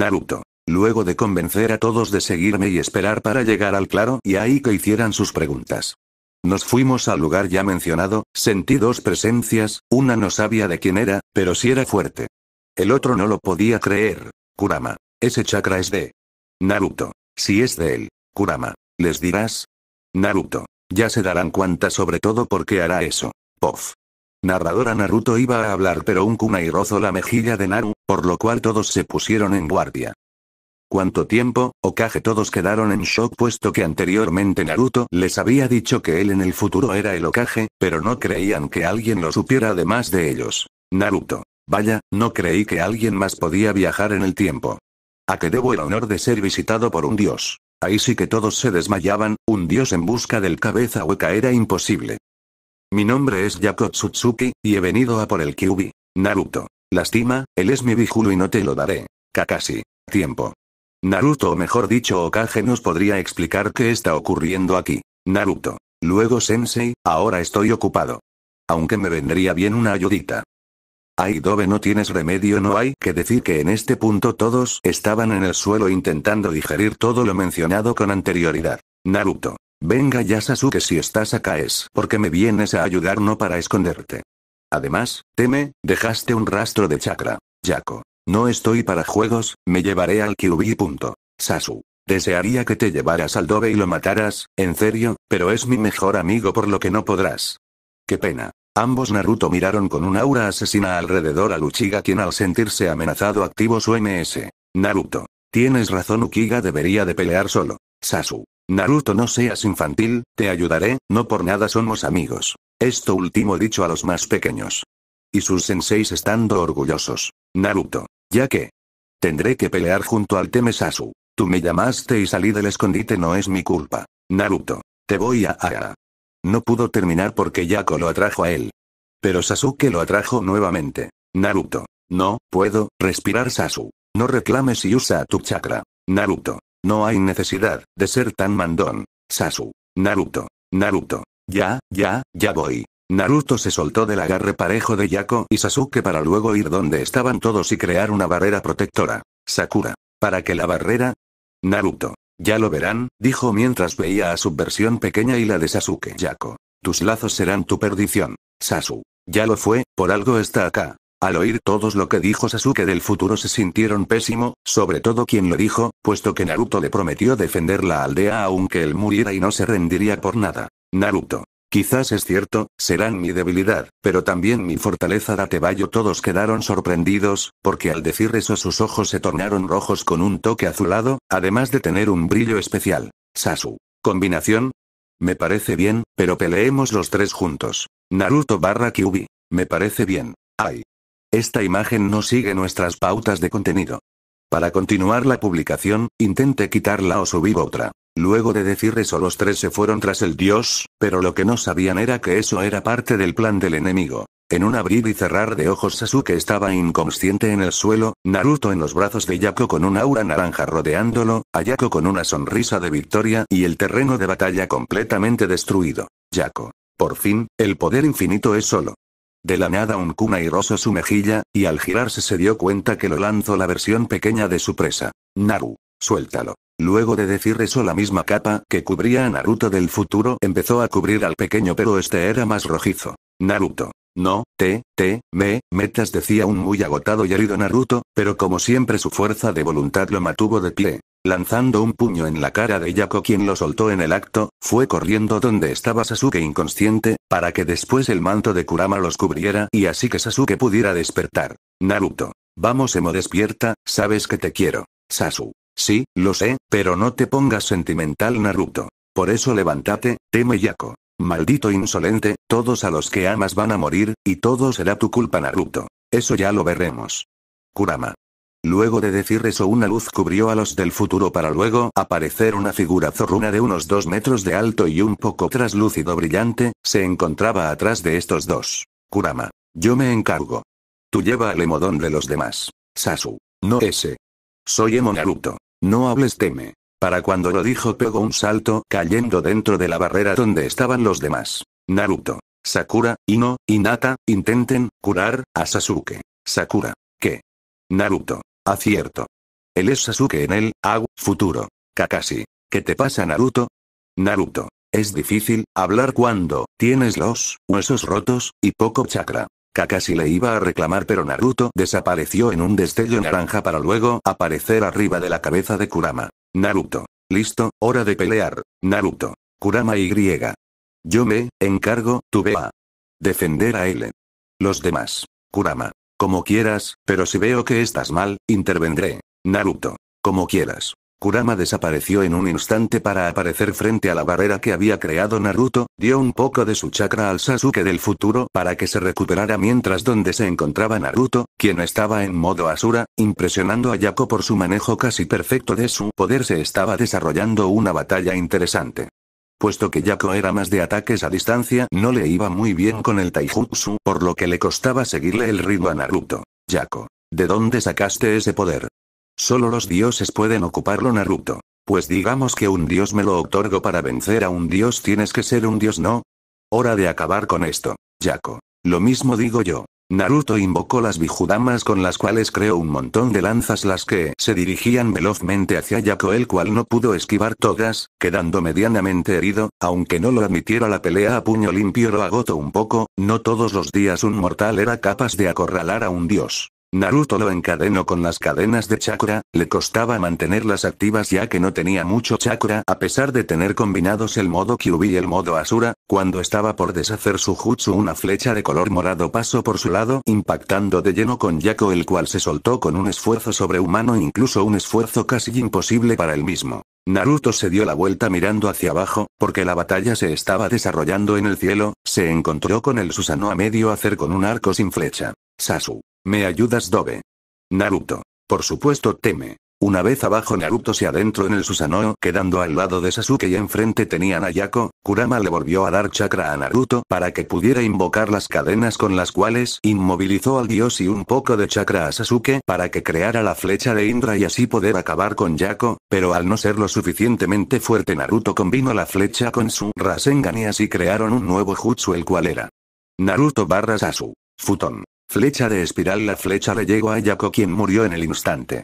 Naruto. Luego de convencer a todos de seguirme y esperar para llegar al claro y ahí que hicieran sus preguntas. Nos fuimos al lugar ya mencionado, sentí dos presencias, una no sabía de quién era, pero si era fuerte. El otro no lo podía creer. Kurama. Ese chakra es de Naruto. Si es de él, Kurama. ¿Les dirás? Naruto. Ya se darán cuenta sobre todo porque hará eso. Pof. Narradora Naruto iba a hablar pero un kunai rozó la mejilla de Naruto por lo cual todos se pusieron en guardia. ¿Cuánto tiempo, Okage? Todos quedaron en shock puesto que anteriormente Naruto les había dicho que él en el futuro era el Okage, pero no creían que alguien lo supiera además de ellos. Naruto. Vaya, no creí que alguien más podía viajar en el tiempo. ¿A qué debo el honor de ser visitado por un dios? Ahí sí que todos se desmayaban, un dios en busca del cabeza hueca era imposible. Mi nombre es Yako y he venido a por el Kyubi. Naruto. Lástima, él es mi víjulo y no te lo daré. Kakashi. Tiempo. Naruto o mejor dicho Okage nos podría explicar qué está ocurriendo aquí. Naruto. Luego Sensei, ahora estoy ocupado. Aunque me vendría bien una ayudita. Aidobe no tienes remedio no hay que decir que en este punto todos estaban en el suelo intentando digerir todo lo mencionado con anterioridad. Naruto. Venga ya Sasuke si estás acá es porque me vienes a ayudar no para esconderte. Además, teme, dejaste un rastro de chakra. Yako. No estoy para juegos, me llevaré al Kyubi. Sasu. Desearía que te llevaras al Dobe y lo mataras, en serio, pero es mi mejor amigo por lo que no podrás. Qué pena. Ambos Naruto miraron con un aura asesina alrededor a Luchiga quien al sentirse amenazado activó su MS. Naruto. Tienes razón Ukiga debería de pelear solo. Sasu. Naruto no seas infantil, te ayudaré, no por nada somos amigos. Esto último dicho a los más pequeños. Y sus senseis estando orgullosos. Naruto. Ya que. Tendré que pelear junto al Sasu. Tú me llamaste y salí del escondite no es mi culpa. Naruto. Te voy a... a... No pudo terminar porque Yako lo atrajo a él. Pero Sasuke lo atrajo nuevamente. Naruto. No, puedo, respirar Sasu. No reclames y usa tu chakra. Naruto. No hay necesidad de ser tan mandón. Sasu. Naruto. Naruto. Ya, ya, ya voy. Naruto se soltó del agarre parejo de Yako y Sasuke para luego ir donde estaban todos y crear una barrera protectora. Sakura. ¿Para que la barrera? Naruto. Ya lo verán, dijo mientras veía a su versión pequeña y la de Sasuke. Yako. Tus lazos serán tu perdición. Sasu. Ya lo fue, por algo está acá. Al oír todos lo que dijo Sasuke del futuro se sintieron pésimo, sobre todo quien lo dijo, puesto que Naruto le prometió defender la aldea aunque él muriera y no se rendiría por nada. Naruto. Quizás es cierto, serán mi debilidad, pero también mi fortaleza Datebayo todos quedaron sorprendidos, porque al decir eso sus ojos se tornaron rojos con un toque azulado, además de tener un brillo especial. Sasu. ¿Combinación? Me parece bien, pero peleemos los tres juntos. Naruto barra Kyubi. Me parece bien. Ay. Esta imagen no sigue nuestras pautas de contenido. Para continuar la publicación, intente quitarla o subir otra. Luego de decir eso los tres se fueron tras el dios, pero lo que no sabían era que eso era parte del plan del enemigo. En un abrir y cerrar de ojos Sasuke estaba inconsciente en el suelo, Naruto en los brazos de Yako con un aura naranja rodeándolo, a Yako con una sonrisa de victoria y el terreno de batalla completamente destruido. Yako. Por fin, el poder infinito es solo. De la nada un cuna rozó su mejilla, y al girarse se dio cuenta que lo lanzó la versión pequeña de su presa. Naru, suéltalo. Luego de decir eso la misma capa que cubría a Naruto del futuro empezó a cubrir al pequeño pero este era más rojizo. Naruto. No, te, te, me, metas decía un muy agotado y herido Naruto, pero como siempre su fuerza de voluntad lo mantuvo de pie lanzando un puño en la cara de Yako quien lo soltó en el acto, fue corriendo donde estaba Sasuke inconsciente, para que después el manto de Kurama los cubriera y así que Sasuke pudiera despertar. Naruto. Vamos Emo despierta, sabes que te quiero. Sasu. Sí, lo sé, pero no te pongas sentimental Naruto. Por eso levántate, teme Yako. Maldito insolente, todos a los que amas van a morir, y todo será tu culpa Naruto. Eso ya lo veremos. Kurama. Luego de decir eso una luz cubrió a los del futuro para luego aparecer una figura zorruna de unos dos metros de alto y un poco traslúcido brillante, se encontraba atrás de estos dos. Kurama. Yo me encargo. Tú lleva al Emodón de los demás. Sasu. No ese. Soy Emo Naruto. No hables teme. Para cuando lo dijo pegó un salto cayendo dentro de la barrera donde estaban los demás. Naruto. Sakura, Ino, Inata, intenten curar a Sasuke. Sakura. ¿Qué? Naruto. Acierto. Él es Sasuke en el, Agu, futuro. Kakashi. ¿Qué te pasa Naruto? Naruto. Es difícil, hablar cuando, tienes los, huesos rotos, y poco chakra. Kakashi le iba a reclamar pero Naruto desapareció en un destello naranja para luego aparecer arriba de la cabeza de Kurama. Naruto. Listo, hora de pelear. Naruto. Kurama y Yo me, encargo, tuve a defender a él. Los demás. Kurama. Como quieras, pero si veo que estás mal, intervendré. Naruto. Como quieras. Kurama desapareció en un instante para aparecer frente a la barrera que había creado Naruto, dio un poco de su chakra al Sasuke del futuro para que se recuperara mientras donde se encontraba Naruto, quien estaba en modo Asura, impresionando a Yako por su manejo casi perfecto de su poder se estaba desarrollando una batalla interesante. Puesto que Yako era más de ataques a distancia, no le iba muy bien con el taijutsu, por lo que le costaba seguirle el ritmo a Naruto. Yako, ¿de dónde sacaste ese poder? Solo los dioses pueden ocuparlo Naruto. Pues digamos que un dios me lo otorgo para vencer a un dios tienes que ser un dios no. Hora de acabar con esto. Yako. Lo mismo digo yo. Naruto invocó las Bijudamas con las cuales creó un montón de lanzas las que se dirigían velozmente hacia Yako el cual no pudo esquivar todas, quedando medianamente herido, aunque no lo admitiera la pelea a puño limpio lo agotó un poco, no todos los días un mortal era capaz de acorralar a un dios. Naruto lo encadenó con las cadenas de chakra, le costaba mantenerlas activas ya que no tenía mucho chakra a pesar de tener combinados el modo Kyubi y el modo Asura, cuando estaba por deshacer su jutsu una flecha de color morado pasó por su lado impactando de lleno con Yako el cual se soltó con un esfuerzo sobrehumano e incluso un esfuerzo casi imposible para él mismo. Naruto se dio la vuelta mirando hacia abajo, porque la batalla se estaba desarrollando en el cielo, se encontró con el Susanoo a medio hacer con un arco sin flecha. Sasu. Me ayudas Dobe. Naruto. Por supuesto teme. Una vez abajo Naruto se adentró en el Susanoo, quedando al lado de Sasuke y enfrente tenían a Yako, Kurama le volvió a dar chakra a Naruto para que pudiera invocar las cadenas con las cuales inmovilizó al dios y un poco de chakra a Sasuke para que creara la flecha de Indra y así poder acabar con Yako, pero al no ser lo suficientemente fuerte Naruto combinó la flecha con su Rasengan y así crearon un nuevo jutsu el cual era Naruto barra Sasu. Futon. Flecha de espiral. La flecha le llegó a Yako quien murió en el instante.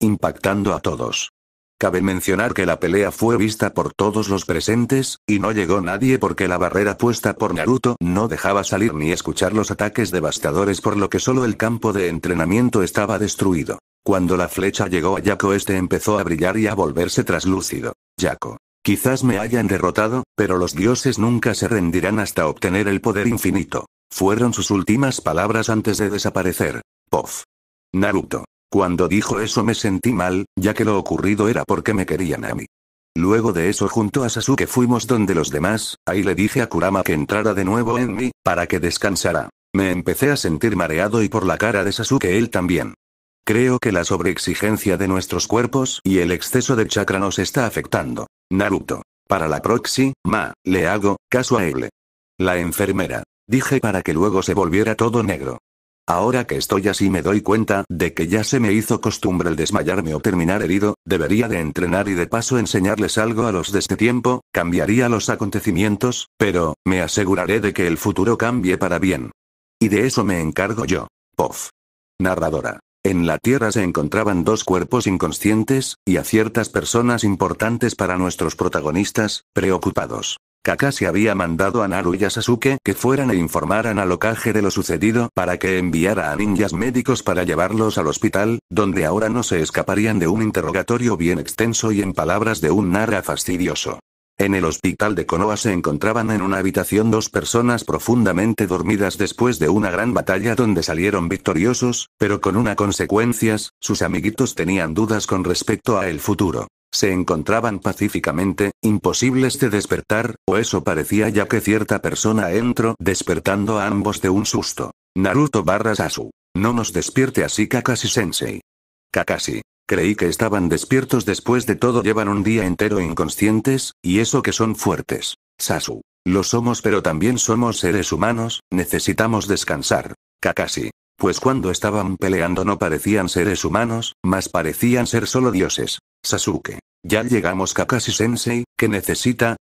Impactando a todos. Cabe mencionar que la pelea fue vista por todos los presentes, y no llegó nadie porque la barrera puesta por Naruto no dejaba salir ni escuchar los ataques devastadores por lo que solo el campo de entrenamiento estaba destruido. Cuando la flecha llegó a Yako este empezó a brillar y a volverse traslúcido. Yako. Quizás me hayan derrotado, pero los dioses nunca se rendirán hasta obtener el poder infinito. Fueron sus últimas palabras antes de desaparecer. Pof. Naruto. Cuando dijo eso me sentí mal, ya que lo ocurrido era porque me querían a mí. Luego de eso junto a Sasuke fuimos donde los demás, ahí le dije a Kurama que entrara de nuevo en mí, para que descansara. Me empecé a sentir mareado y por la cara de Sasuke él también. Creo que la sobreexigencia de nuestros cuerpos y el exceso de chakra nos está afectando. Naruto. Para la proxy ma le hago caso a él. La enfermera. Dije para que luego se volviera todo negro. Ahora que estoy así me doy cuenta de que ya se me hizo costumbre el desmayarme o terminar herido, debería de entrenar y de paso enseñarles algo a los de este tiempo, cambiaría los acontecimientos, pero, me aseguraré de que el futuro cambie para bien. Y de eso me encargo yo. Pof. Narradora. En la Tierra se encontraban dos cuerpos inconscientes, y a ciertas personas importantes para nuestros protagonistas, preocupados. Kakashi había mandado a Naru y a Sasuke que fueran e informaran a Lokage de lo sucedido para que enviara a ninjas médicos para llevarlos al hospital, donde ahora no se escaparían de un interrogatorio bien extenso y en palabras de un Nara fastidioso. En el hospital de Konoha se encontraban en una habitación dos personas profundamente dormidas después de una gran batalla donde salieron victoriosos, pero con una consecuencias, sus amiguitos tenían dudas con respecto a el futuro. Se encontraban pacíficamente, imposibles de despertar, o eso parecía ya que cierta persona entró despertando a ambos de un susto. Naruto barra Sasu. No nos despierte así Kakashi Sensei. Kakashi. Creí que estaban despiertos después de todo llevan un día entero inconscientes, y eso que son fuertes. Sasu. Lo somos pero también somos seres humanos, necesitamos descansar. Kakashi. Pues cuando estaban peleando no parecían seres humanos, más parecían ser solo dioses. Sasuke. Ya llegamos Kakashi-sensei, ¿qué necesita?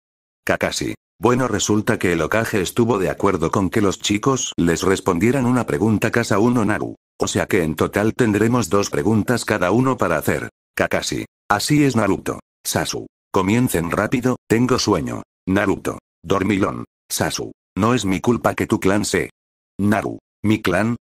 Kakashi. Bueno resulta que el okaje estuvo de acuerdo con que los chicos les respondieran una pregunta casa uno Naru. O sea que en total tendremos dos preguntas cada uno para hacer. Kakashi. Así es Naruto. Sasu. Comiencen rápido, tengo sueño. Naruto. Dormilón. Sasu. No es mi culpa que tu clan se. Naru. ¿Mi clan?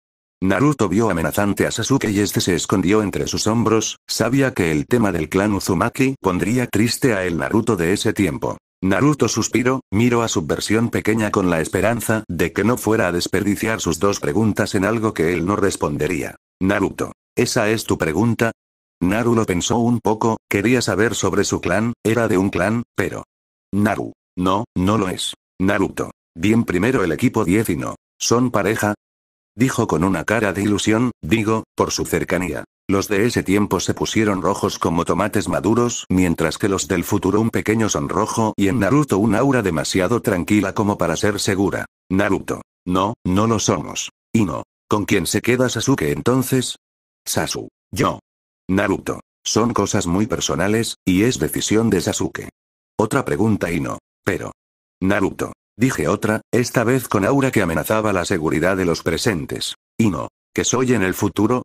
Naruto vio amenazante a Sasuke y este se escondió entre sus hombros, sabía que el tema del clan Uzumaki pondría triste a el Naruto de ese tiempo. Naruto suspiró, miró a su versión pequeña con la esperanza de que no fuera a desperdiciar sus dos preguntas en algo que él no respondería. Naruto, ¿esa es tu pregunta? Naruto lo pensó un poco, quería saber sobre su clan, era de un clan, pero... Naruto. No, no lo es. Naruto. Bien primero el equipo 10 y no. Son pareja, Dijo con una cara de ilusión, digo, por su cercanía. Los de ese tiempo se pusieron rojos como tomates maduros, mientras que los del futuro un pequeño sonrojo y en Naruto un aura demasiado tranquila como para ser segura. Naruto. No, no lo somos. Y no. ¿Con quién se queda Sasuke entonces? Sasu. Yo. Naruto. Son cosas muy personales, y es decisión de Sasuke. Otra pregunta y no. Pero. Naruto. Dije otra, esta vez con aura que amenazaba la seguridad de los presentes. Y no, que soy en el futuro.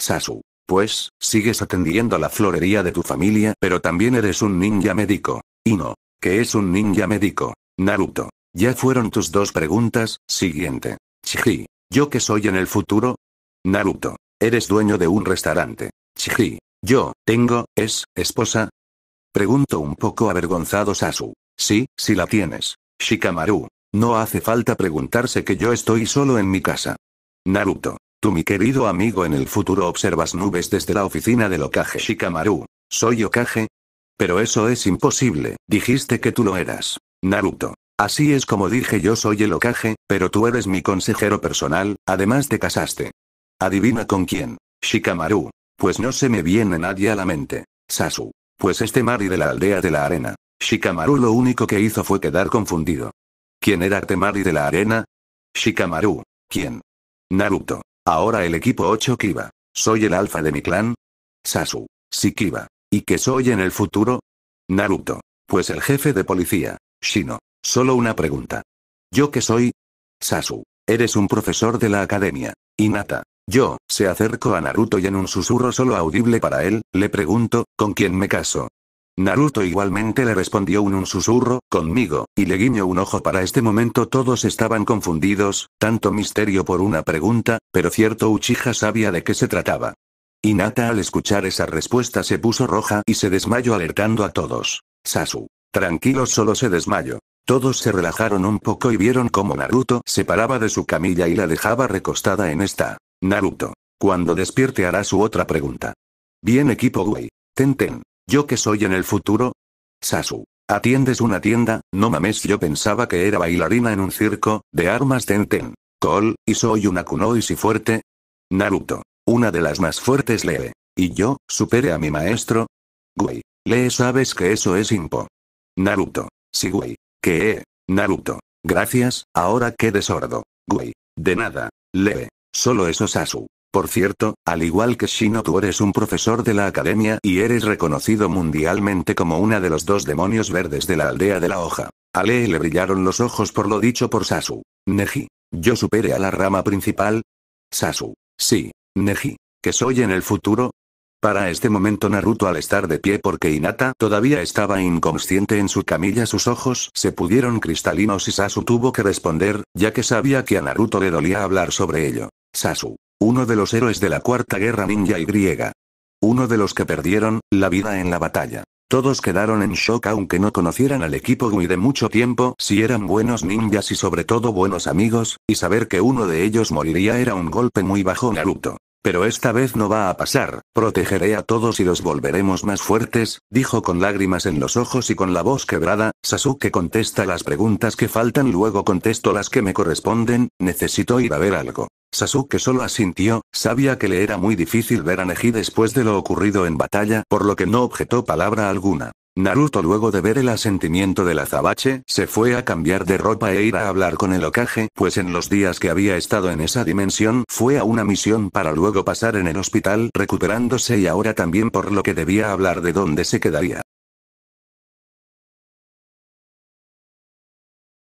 Sasu. Pues, sigues atendiendo a la florería de tu familia, pero también eres un ninja médico. Y no, que es un ninja médico. Naruto. Ya fueron tus dos preguntas, siguiente. Chiji. ¿Yo que soy en el futuro? Naruto. Eres dueño de un restaurante. Chiji. Yo, tengo, es, esposa. Pregunto un poco avergonzado Sasu. Sí, si la tienes. Shikamaru. No hace falta preguntarse que yo estoy solo en mi casa. Naruto. Tú mi querido amigo en el futuro observas nubes desde la oficina del Okage Shikamaru. ¿Soy Okage? Pero eso es imposible, dijiste que tú lo eras. Naruto. Así es como dije yo soy el Okage, pero tú eres mi consejero personal, además te casaste. Adivina con quién. Shikamaru. Pues no se me viene nadie a la mente. Sasu. Pues este Mari de la aldea de la arena. Shikamaru lo único que hizo fue quedar confundido. ¿Quién era Temari de la arena? Shikamaru. ¿Quién? Naruto. Ahora el equipo 8 Kiba. ¿Soy el alfa de mi clan? Sasu. Sí Kiba. ¿Y qué soy en el futuro? Naruto. Pues el jefe de policía. Shino. Solo una pregunta. ¿Yo qué soy? Sasu. Eres un profesor de la academia. Inata. Yo, se acerco a Naruto y en un susurro solo audible para él, le pregunto, ¿con quién me caso? Naruto igualmente le respondió un, un susurro, conmigo, y le guiñó un ojo para este momento todos estaban confundidos, tanto misterio por una pregunta, pero cierto Uchiha sabía de qué se trataba. Nata al escuchar esa respuesta se puso roja y se desmayó alertando a todos. Sasu. Tranquilo solo se desmayó. Todos se relajaron un poco y vieron como Naruto se paraba de su camilla y la dejaba recostada en esta. Naruto. Cuando despierte hará su otra pregunta. Bien equipo güey. Ten ten. ¿Yo que soy en el futuro? Sasu. Atiendes una tienda, no mames yo pensaba que era bailarina en un circo, de armas ten ten. Col, y soy una kunoi fuerte. Naruto. Una de las más fuertes lee. ¿Y yo, supere a mi maestro? Güey. Lee sabes que eso es impo. Naruto. Sí güey. Que eh. Naruto. Gracias, ahora quede sordo. Güey. De nada. Lee. Solo eso Sasu. Por cierto, al igual que Shino tú eres un profesor de la academia y eres reconocido mundialmente como una de los dos demonios verdes de la aldea de la hoja. A Lee le brillaron los ojos por lo dicho por Sasu. Neji. ¿Yo supere a la rama principal? Sasu. Sí. Neji. ¿Que soy en el futuro? Para este momento Naruto al estar de pie porque Hinata todavía estaba inconsciente en su camilla sus ojos se pudieron cristalinos y Sasu tuvo que responder, ya que sabía que a Naruto le dolía hablar sobre ello. Sasu, uno de los héroes de la Cuarta Guerra Ninja y Griega. Uno de los que perdieron la vida en la batalla. Todos quedaron en shock aunque no conocieran al equipo Gui de mucho tiempo, si eran buenos ninjas y sobre todo buenos amigos, y saber que uno de ellos moriría era un golpe muy bajo Naruto. Pero esta vez no va a pasar, protegeré a todos y los volveremos más fuertes, dijo con lágrimas en los ojos y con la voz quebrada, Sasuke contesta las preguntas que faltan luego contesto las que me corresponden, necesito ir a ver algo. Sasuke solo asintió, sabía que le era muy difícil ver a Neji después de lo ocurrido en batalla, por lo que no objetó palabra alguna. Naruto luego de ver el asentimiento del azabache, se fue a cambiar de ropa e ir a hablar con el Okage, pues en los días que había estado en esa dimensión fue a una misión para luego pasar en el hospital recuperándose y ahora también por lo que debía hablar de dónde se quedaría.